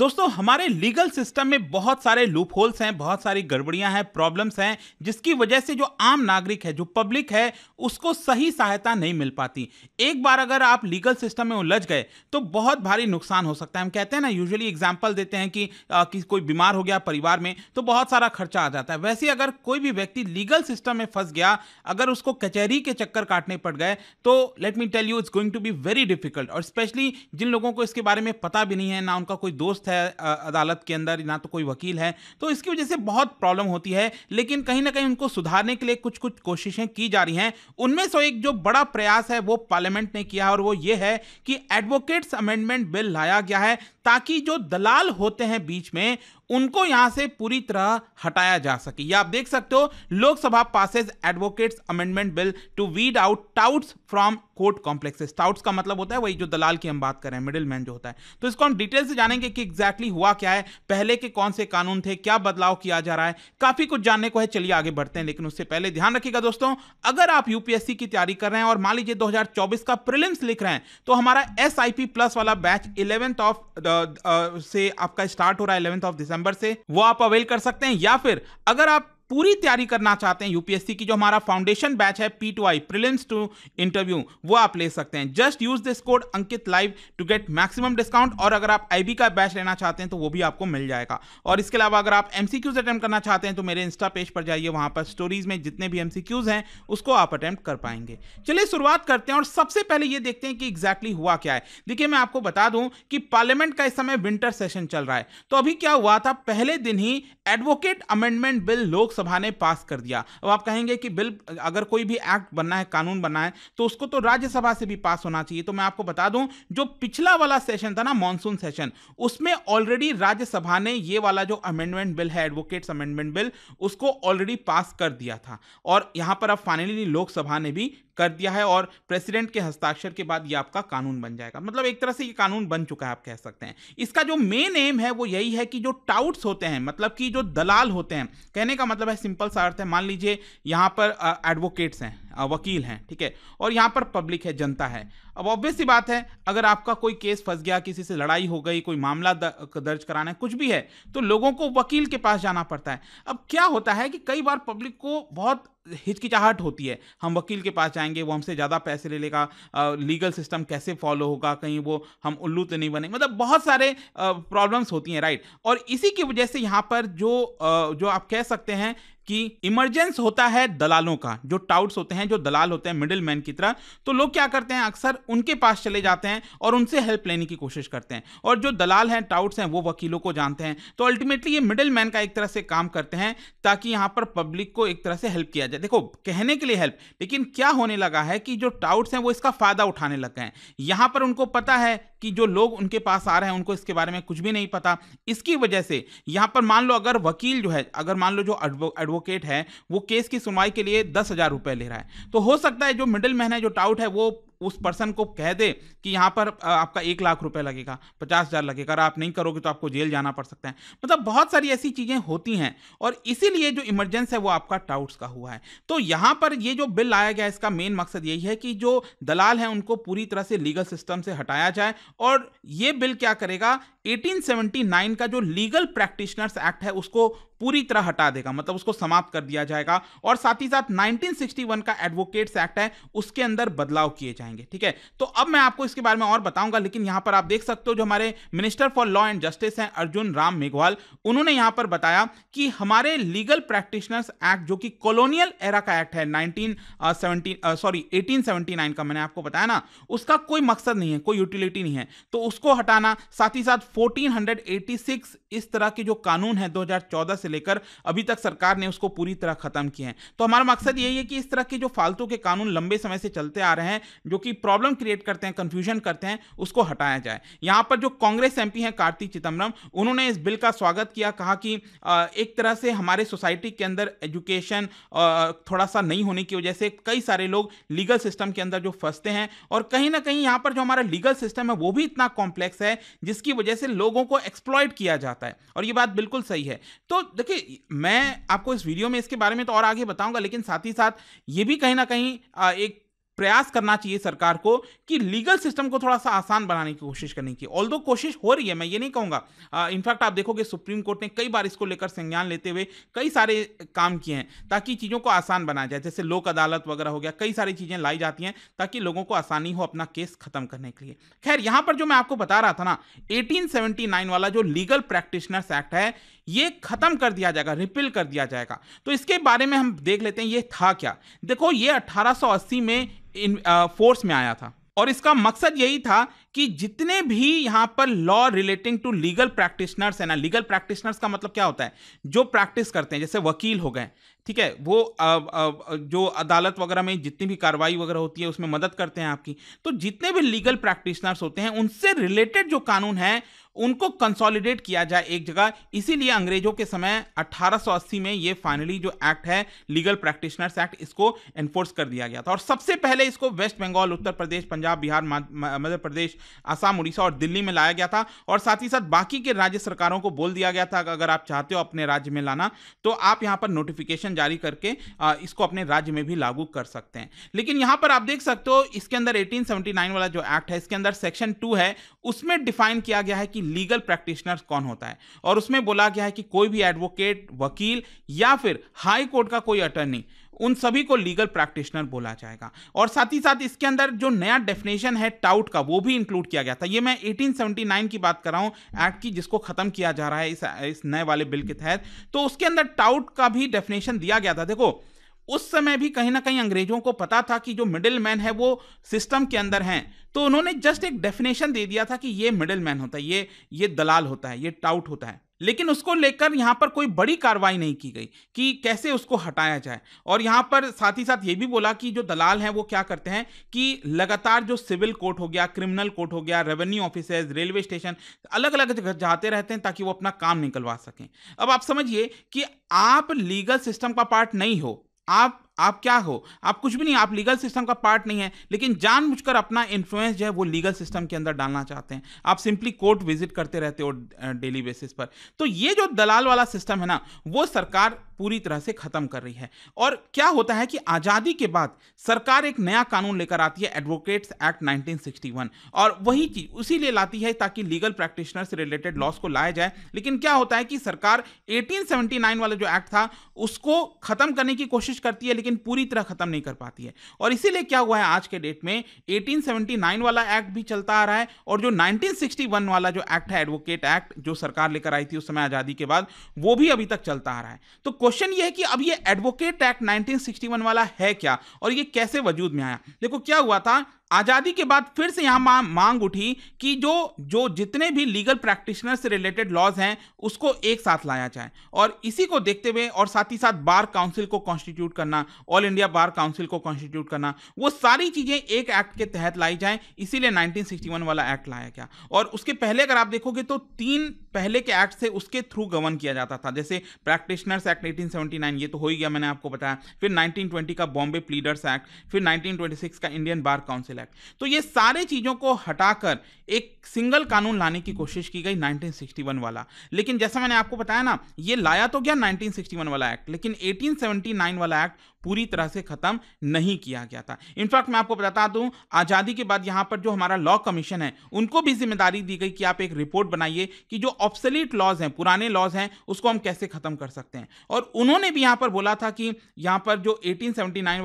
दोस्तों हमारे legal system में बहुत सारे लूप होल्स हैं बहुत सारी गड़बड़ियां हैं प्रॉब्लम्स हैं जिसकी वजह से जो आम नागरिक है जो पब्लिक है उसको सही सहायता नहीं मिल पाती एक बार अगर आप लीगल सिस्टम में उलझ गए तो बहुत भारी नुकसान हो सकता है हम कहते हैं ना यूजुअली एग्जाम्पल देते हैं कि, आ, कि कोई बीमार हो गया परिवार में तो बहुत सारा खर्चा आ जाता है वैसे अगर कोई भी व्यक्ति लीगल सिस्टम में फंस गया अगर उसको कचहरी के चक्कर काटने पड़ गए तो let me tell you it's going to be very difficult और स्पेशली जिन लोगों को इसके बारे में पता भी नहीं है ना उनका कोई दोस्त दोस्त है अदालत के अंदर ना तो कोई वकील है तो इसकी वजह से बहुत प्रॉब्लम होती है लेकिन कहीं ना कहीं उनको सुधारने के लिए कुछ कुछ कोशिशें की जा रही हैं उनमें से एक जो बड़ा प्रयास है वो पार्लियामेंट ने किया और वो ये है कि एडवोकेट्स अमेंडमेंट बिल लाया गया है ताकि जो दलाल होते हैं बीच में उनको यहां से पूरी तरह हटाया जा सके या आप देख सकते हो Lok Sabha passes advocates amendment bill to weed out touts from court complexes touts का मतलब होता है वही जो दलाल की हम बात कर रहे हैं मिडिल मैन जो होता है तो इसको हम डिटेल से जानेंगे कि एग्जैक्टली हुआ क्या है पहले के कौन से कानून थे क्या बदलाव किया जा रहा है काफी कुछ जानने को है चलिए आगे बढ़ते हैं लेकिन उससे पहले ध्यान रखिएगा दोस्तों अगर आप यूपीएससी की तैयारी कर रहे हैं और मान लीजिए दो का प्रिलिम्स लिख रहे हैं तो हमारा एस प्लस वाला बैच इलेवेंथ ऑफ से आपका स्टार्ट हो रहा है इलेवंथ ऑफ दिसंबर नंबर से वो आप अवेल कर सकते हैं या फिर अगर आप पूरी तैयारी करना चाहते हैं यूपीएससी की जो हमारा फाउंडेशन बैच है P to I prelims to interview वो आप ले सकते हैं just use this code Ankit live to get maximum discount और अगर आप आईबी का बैच लेना चाहते हैं तो वो भी आपको मिल जाएगा और इसके अलावा अगर आप एमसीक्यूज अटेम्प्ट करना चाहते हैं तो मेरे इंस्टा पेज पर जाइए वहां पर स्टोरीज में जितने भी एमसीक्यूज हैं उसको आप अटेम्प्ट कर पाएंगे चलिए शुरुआत करते हैं और सबसे पहले ये देखते हैं कि एग्जैक्टली exactly हुआ क्या है देखिए मैं आपको बता दूं कि पार्लियामेंट का इस समय विंटर सेशन चल रहा है तो अभी क्या हुआ था पहले दिन ही advocate amendment bill Lok Sabha Lok Sabha ने पास कर दिया अब आप कहेंगे कि बिल अगर कोई भी एक्ट बनना है कानून बनना है तो उसको तो राज्यसभा से भी पास होना चाहिए तो मैं आपको बता दूं जो पिछला वाला सेशन था ना मानसून सेशन उसमें ऑलरेडी राज्यसभा ने ये वाला जो अमेंडमेंट बिल है एडवोकेट्स अमेंडमेंट बिल उसको ऑलरेडी पास कर दिया था और यहां पर अब फाइनली लोकसभा ने भी कर दिया है और प्रेसिडेंट के हस्ताक्षर के बाद ये आपका कानून बन जाएगा मतलब एक तरह से ये कानून बन चुका है आप कह सकते हैं इसका जो मेन एम है वो यही है कि जो टाउट्स होते हैं मतलब कि जो दलाल होते हैं कहने का मतलब है सिंपल सा अर्थ है मान लीजिए यहाँ पर एडवोकेट्स हैं वकील हैं ठीक है और यहाँ पर पब्लिक है जनता है अब ऑब्वियस सी बात है अगर आपका कोई केस फंस गया किसी से लड़ाई हो गई कोई मामला दर्ज कराना है कुछ भी है तो लोगों को वकील के पास जाना पड़ता है अब क्या होता है कि कई बार पब्लिक को बहुत हिचकिचाहट होती है हम वकील के पास जाएंगे वो हमसे ज़्यादा पैसे ले लेगा लीगल सिस्टम कैसे फॉलो होगा कहीं वो हम उल्लू तो नहीं बने मतलब बहुत सारे प्रॉब्लम्स होती हैं राइट और इसी की वजह से यहाँ पर जो आ, जो आप कह सकते हैं कि इमरजेंस होता है दलालों का जो टाउट्स होते हैं जो दलाल होते हैं मिडिल मैन की तरह तो लोग क्या करते हैं अक्सर उनके पास चले जाते हैं और उनसे हेल्प लेने की कोशिश करते हैं और जो दलाल हैं टाउट्स हैं वो वकीलों को जानते हैं तो अल्टीमेटली ये मिडिल मैन का एक तरह से काम करते हैं ताकि यहाँ पर पब्लिक को एक तरह से हेल्प किया जाए देखो कहने के लिए हेल्प लेकिन क्या होने लगा है कि जो टाउट्स हैं वो इसका फ़ायदा उठाने लग गए हैं यहाँ पर उनको पता है कि जो लोग उनके पास आ रहे हैं उनको इसके बारे में कुछ भी नहीं पता इसकी वजह से यहाँ पर मान लो अगर वकील जो है अगर मान लो जो एडवोकेट एडवोकेट है वो केस की सुनवाई के लिए दस हज़ार रुपए ले रहा है तो हो सकता है जो मिडिल मैन है जो टाउट है वो उस पर्सन को कह दे कि यहां पर आपका एक लाख रुपए लगेगा पचास हज़ार लगेगा अगर आप नहीं करोगे तो आपको जेल जाना पड़ सकता है मतलब बहुत सारी ऐसी चीज़ें होती हैं और इसीलिए जो इमरजेंस है वो आपका टाउट्स का हुआ है तो यहां पर ये जो बिल लाया गया इसका मेन मकसद यही है कि जो दलाल हैं उनको पूरी तरह से लीगल सिस्टम से हटाया जाए और ये बिल क्या करेगा 1879 का जो लीगल प्रैक्टिशनर्स एक्ट है उसको पूरी तरह हटा देगा मतलब उसको समाप्त कर दिया जाएगा और साथ ही साथ 1961 का एडवोकेट्स एक्ट है उसके अंदर बदलाव किए जाएंगे ठीक है तो अब मैं आपको इसके बारे में और बताऊंगा लेकिन यहां पर आप देख सकते हो जो हमारे minister for law and justice हैं अर्जुन राम मेघवाल उन्होंने यहां पर बताया कि हमारे लीगल प्रैक्टिशनर्स एक्ट जो कि कॉलोनियल एरा का एक्ट है नाइनटीन सॉरी एटीन का मैंने आपको बताया ना उसका कोई मकसद नहीं है कोई यूटिलिटी नहीं है तो उसको हटाना साथ ही साथ फोर्टीन इस तरह के जो कानून है दो से लेकर अभी तक सरकार ने उसको पूरी तरह खत्म किए हैं तो हमारा मकसद यही है कि इस तरह के जो फालतू के कानून लंबे समय से चलते आ रहे हैं जो कि प्रॉब्लम क्रिएट करते हैं कंफ्यूजन करते हैं उसको हटाया जाए यहां पर जो कांग्रेस एम हैं कार्तिक चिदम्बरम उन्होंने इस बिल का स्वागत किया कहा कि एक तरह से हमारे सोसाइटी के अंदर एजुकेशन थोड़ा सा नहीं होने की वजह से कई सारे लोग लीगल सिस्टम के अंदर जो फंसते हैं और कहीं ना कहीं यहां पर जो हमारा लीगल सिस्टम है वो भी इतना कॉम्प्लेक्स है जिसकी वजह से लोगों को एक्सप्लॉयट किया जाता है और ये बात बिल्कुल सही है तो देखिए मैं आपको इस वीडियो में इसके बारे में तो और आगे बताऊंगा लेकिन साथ ही साथ ये भी कहीं ना कहीं एक प्रयास करना चाहिए सरकार को कि लीगल सिस्टम को थोड़ा सा आसान बनाने की कोशिश करने की ऑल कोशिश हो रही है मैं ये नहीं कहूंगा इनफैक्ट आप देखोगे सुप्रीम कोर्ट ने कई बार इसको लेकर संज्ञान लेते हुए कई सारे काम किए हैं ताकि चीज़ों को आसान बनाया जाए जैसे लोक अदालत वगैरह हो गया कई सारी चीज़ें लाई जाती हैं ताकि लोगों को आसानी हो अपना केस खत्म करने के लिए खैर यहाँ पर जो मैं आपको बता रहा था ना एटीन वाला जो लीगल प्रैक्टिशनर्स एक्ट है ये खत्म कर दिया जाएगा रिपील कर दिया जाएगा तो इसके बारे में हम देख लेते हैं ये था क्या देखो ये 1880 में इन फोर्स में आया था और इसका मकसद यही था कि जितने भी यहाँ पर law relating to legal practitioners है ना लीगल प्रैक्टिशनर्स का मतलब क्या होता है जो प्रैक्टिस करते हैं जैसे वकील हो गए ठीक है वो आ, आ, जो अदालत वगैरह में जितनी भी कार्रवाई वगैरह होती है उसमें मदद करते हैं आपकी तो जितने भी लीगल प्रैक्टिशनर्स होते हैं उनसे रिलेटेड जो कानून है उनको कंसोलिडेट किया जाए एक जगह इसीलिए अंग्रेजों के समय 1880 में ये फाइनली जो एक्ट है लीगल प्रैक्टिशनर्स एक्ट इसको एनफोर्स कर दिया गया था और सबसे पहले इसको वेस्ट बंगाल उत्तर प्रदेश पंजाब बिहार मध्य प्रदेश आसाम उड़ीसा और दिल्ली में लाया गया था और साथ ही साथ बाकी के राज्य सरकारों को बोल दिया गया था अगर आप चाहते हो अपने राज्य में लाना तो आप यहाँ पर नोटिफिकेशन नोटिफिकेशन जारी करके इसको अपने राज्य में भी लागू कर सकते हैं लेकिन यहां पर आप देख सकते हो इसके अंदर 1879 वाला जो एक्ट है इसके अंदर सेक्शन टू है उसमें डिफाइन किया गया है कि लीगल प्रैक्टिशनर कौन होता है और उसमें बोला गया है कि कोई भी एडवोकेट वकील या फिर हाई कोर्ट का कोई अटर्नी उन सभी को लीगल प्रैक्टिशनर बोला जाएगा और साथ ही साथ इसके अंदर जो नया डेफिनेशन है टाउट का वो भी इंक्लूड किया गया था ये मैं 1879 की बात कर रहा हूँ एक्ट की जिसको ख़त्म किया जा रहा है इस इस नए वाले बिल के तहत तो उसके अंदर टाउट का भी डेफिनेशन दिया गया था देखो उस समय भी कहीं ना कहीं अंग्रेजों को पता था कि जो मिडिल मैन है वो सिस्टम के अंदर हैं तो उन्होंने जस्ट एक डेफिनेशन दे दिया था कि ये मिडिल मैन होता है ये ये दलाल होता है ये टाउट होता है लेकिन उसको लेकर यहाँ पर कोई बड़ी कार्रवाई नहीं की गई कि कैसे उसको हटाया जाए और यहाँ पर साथ ही साथ ये भी बोला कि जो दलाल हैं वो क्या करते हैं कि लगातार जो सिविल कोर्ट हो गया क्रिमिनल कोर्ट हो गया रेवेन्यू ऑफिसर्स रेलवे स्टेशन अलग अलग जगह जाते रहते हैं ताकि वो अपना काम निकलवा सकें अब आप समझिए कि आप लीगल सिस्टम का पार्ट नहीं हो आप आप क्या हो आप कुछ भी नहीं आप लीगल सिस्टम का पार्ट नहीं है लेकिन जानबूझकर अपना इन्फ्लुएंस जो है वो लीगल सिस्टम के अंदर डालना चाहते हैं आप सिंपली कोर्ट विजिट करते रहते हो डेली बेसिस पर तो ये जो दलाल वाला सिस्टम है ना वो सरकार पूरी तरह से खत्म कर रही है और क्या होता है कि आज़ादी के बाद सरकार एक नया कानून लेकर आती है एडवोकेट्स एक्ट 1961 और वही चीज उसी लिए लाती है ताकि लीगल प्रैक्टिशनर से रिलेटेड लॉस को लाया जाए लेकिन क्या होता है कि सरकार 1879 वाला जो एक्ट था उसको खत्म करने की कोशिश करती है लेकिन पूरी तरह खत्म नहीं कर पाती है और इसीलिए क्या हुआ है आज के डेट में 1879 वाला एक्ट भी चलता आ रहा है और जो 1961 वाला जो एक्ट है एडवोकेट एक्ट जो सरकार लेकर आई थी उस समय आज़ादी के बाद वो भी अभी तक चलता आ रहा है तो क्वेश्चन ये है कि अब ये एडवोकेट एक्ट 1961 वाला है क्या और ये कैसे वजूद में आया देखो क्या हुआ था आज़ादी के बाद फिर से यहाँ मा, मांग उठी कि जो जो जितने भी लीगल प्रैक्टिशनर से रिलेटेड लॉज हैं उसको एक साथ लाया जाए और इसी को देखते हुए और साथ ही साथ बार काउंसिल को कॉन्स्टिट्यूट करना ऑल इंडिया बार काउंसिल को कॉन्स्टिट्यूट करना वो सारी चीज़ें एक एक्ट के तहत लाई जाए इसीलिए नाइनटीन वाला एक्ट लाया गया और उसके पहले अगर आप देखोगे तो तीन पहले के एक्ट से उसके थ्रू गवर्न किया जाता था जैसे प्रैक्टिशनर्स एक्ट एटीन ये तो हो ही गया मैंने आपको बताया फिर नाइनटीन का बॉम्बे प्लीडर्स एक्ट फिर नाइनटीन का इंडियन बार काउंसिल एक्ट तो ये सारे चीज़ों को हटाकर एक सिंगल कानून लाने की कोशिश की गई 1961 वाला लेकिन जैसा मैंने आपको बताया ना ये लाया तो गया 1961 वाला एक्ट लेकिन 1879 वाला एक्ट पूरी तरह से ख़त्म नहीं किया गया था इनफैक्ट मैं आपको बता दूं आज़ादी के बाद यहां पर जो हमारा लॉ कमीशन है उनको भी जिम्मेदारी दी गई कि आप एक रिपोर्ट बनाइए कि जो ऑप्सलीट लॉज हैं पुराने लॉज हैं उसको हम कैसे ख़त्म कर सकते हैं और उन्होंने भी यहां पर बोला था कि यहां पर जो एटीन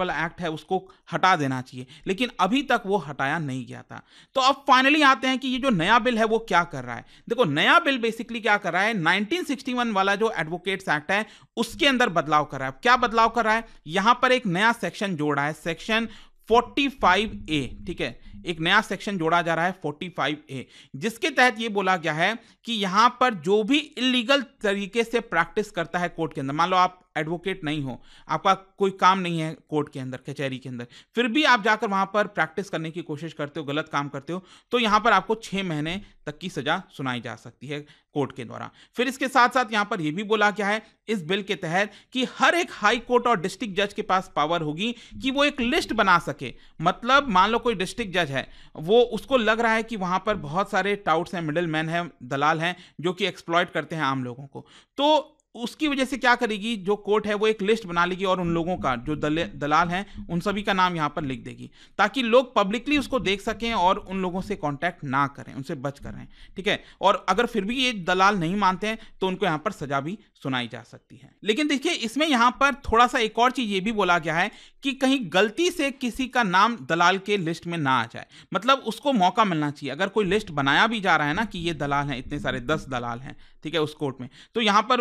वाला एक्ट है उसको हटा देना चाहिए लेकिन अभी तक वो हटाया नहीं गया था तो अब फाइनली आते हैं कि ये जो नया बिल है वो क्या कर रहा है देखो नया बिल बेसिकली क्या कर रहा है नाइनटीन वाला जो एडवोकेट्स एक्ट है उसके अंदर बदलाव कर रहा है क्या बदलाव कर रहा है यहां यहां पर एक नया सेक्शन जोड़ा है सेक्शन 45 ए ठीक है एक नया सेक्शन जोड़ा जा रहा है 45 ए जिसके तहत ये बोला गया है कि यहां पर जो भी इलीगल तरीके से प्रैक्टिस करता है कोर्ट के अंदर मान लो आप एडवोकेट नहीं हो आपका कोई काम नहीं है कोर्ट के अंदर कचहरी के अंदर फिर भी आप जाकर वहां पर प्रैक्टिस करने की कोशिश करते हो गलत काम करते हो तो यहाँ पर आपको छः महीने तक की सज़ा सुनाई जा सकती है कोर्ट के द्वारा फिर इसके साथ साथ यहाँ पर यह भी बोला गया है इस बिल के तहत कि हर एक हाई कोर्ट और डिस्ट्रिक्ट जज के पास पावर होगी कि वो एक लिस्ट बना सके मतलब मान लो कोई डिस्ट्रिक्ट जज है वो उसको लग रहा है कि वहाँ पर बहुत सारे टाउट्स हैं मिडिल मैन हैं दलाल हैं जो कि एक्सप्लॉयट करते हैं आम लोगों को तो उसकी वजह से क्या करेगी जो कोर्ट है वो एक लिस्ट बना लेगी और उन लोगों का जो दल, दलाल हैं उन सभी का नाम यहाँ पर लिख देगी ताकि लोग पब्लिकली उसको देख सकें और उन लोगों से कांटेक्ट ना करें उनसे बच कर रहें ठीक है और अगर फिर भी ये दलाल नहीं मानते हैं तो उनको यहाँ पर सजा भी सुनाई जा सकती है लेकिन देखिए इसमें यहाँ पर थोड़ा सा एक और चीज़ ये भी बोला गया है कि कहीं गलती से किसी का नाम दलाल के लिस्ट में ना आ जाए मतलब उसको मौका मिलना चाहिए अगर कोई लिस्ट बनाया भी जा रहा है ना कि ये दलाल हैं इतने सारे दस दलाल हैं ठीक है उस कोर्ट में तो यहाँ पर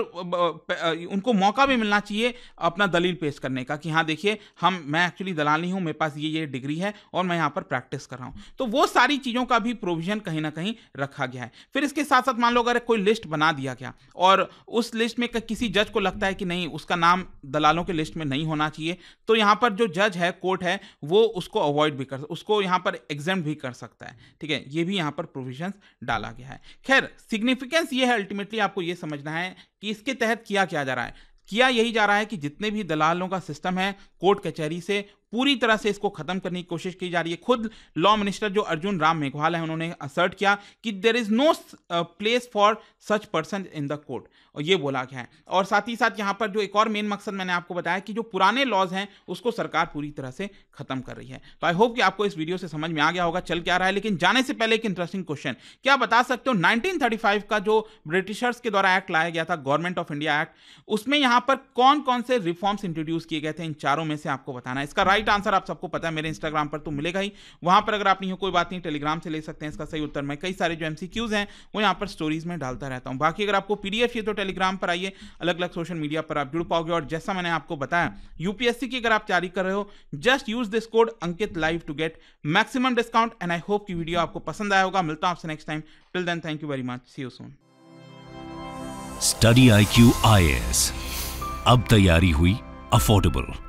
उनको मौका भी मिलना चाहिए अपना दलील पेश करने का कि हाँ देखिए हम मैं एक्चुअली दलाल नहीं हूँ मेरे पास ये ये डिग्री है और मैं यहाँ पर प्रैक्टिस कर रहा हूँ तो वो सारी चीज़ों का भी प्रोविजन कहीं ना कहीं रखा गया है फिर इसके साथ साथ मान लो अगर कोई लिस्ट बना दिया गया और उस लिस्ट में किसी जज को लगता है कि नहीं उसका नाम दलालों के लिस्ट में नहीं होना चाहिए तो यहाँ पर जो जज है कोर्ट है वो उसको अवॉइड भी कर उसको यहाँ पर एग्जाम भी कर सकता है ठीक है ये भी यहाँ पर प्रोविजन डाला गया है खैर सिग्निफिकेंस ये है अल्टीमेटली आपको ये समझना है कि इसके तहत किया क्या जा रहा है किया यही जा रहा है कि जितने भी दलालों का सिस्टम है कोर्ट कचहरी से पूरी तरह से इसको खत्म करने की कोशिश की जा रही है खुद लॉ मिनिस्टर जो अर्जुन राम मेघवाल है उन्होंने असर्ट किया कि there is no place for such person in the court और ये बोला गया है और साथ ही साथ यहाँ पर जो एक और मेन मकसद मैंने आपको बताया कि जो पुराने लॉज हैं उसको सरकार पूरी तरह से खत्म कर रही है तो आई होप कि आपको इस वीडियो से समझ में आ गया होगा चल क्या रहा है लेकिन जाने से पहले एक इंटरेस्टिंग क्वेश्चन क्या बता सकते हो नाइनटीन का जो ब्रिटिशर्स के द्वारा एक्ट लाया गया था गवर्नमेंट ऑफ इंडिया एक्ट उसमें यहां पर कौन कौन से रिफॉर्म्स इंट्रोड्यूस किए गए थे इन चारों में से आपको बताना इसका राइट राइट आंसर आप सबको पता है मेरे इंस्टाग्राम पर तो मिलेगा ही वहां पर अगर आप नहीं हो कोई बात नहीं टेलीग्राम से ले सकते हैं इसका सही उत्तर मैं कई सारे जो एमसीक्यूज हैं वो यहाँ पर स्टोरीज में डालता रहता हूँ बाकी अगर आपको पीडीएफ चाहिए तो टेलीग्राम पर आइए अलग अलग सोशल मीडिया पर आप जुड़ पाओगे और जैसा मैंने आपको बताया यूपीएससी की अगर आप तैयारी कर रहे हो just use this code Ankit live to get maximum discount and I hope की वीडियो आपको पसंद आया होगा मिलता हूं आपसे next time till then thank you very much see you soon study I Q I S अब तैयारी हुई अफोर्डेबल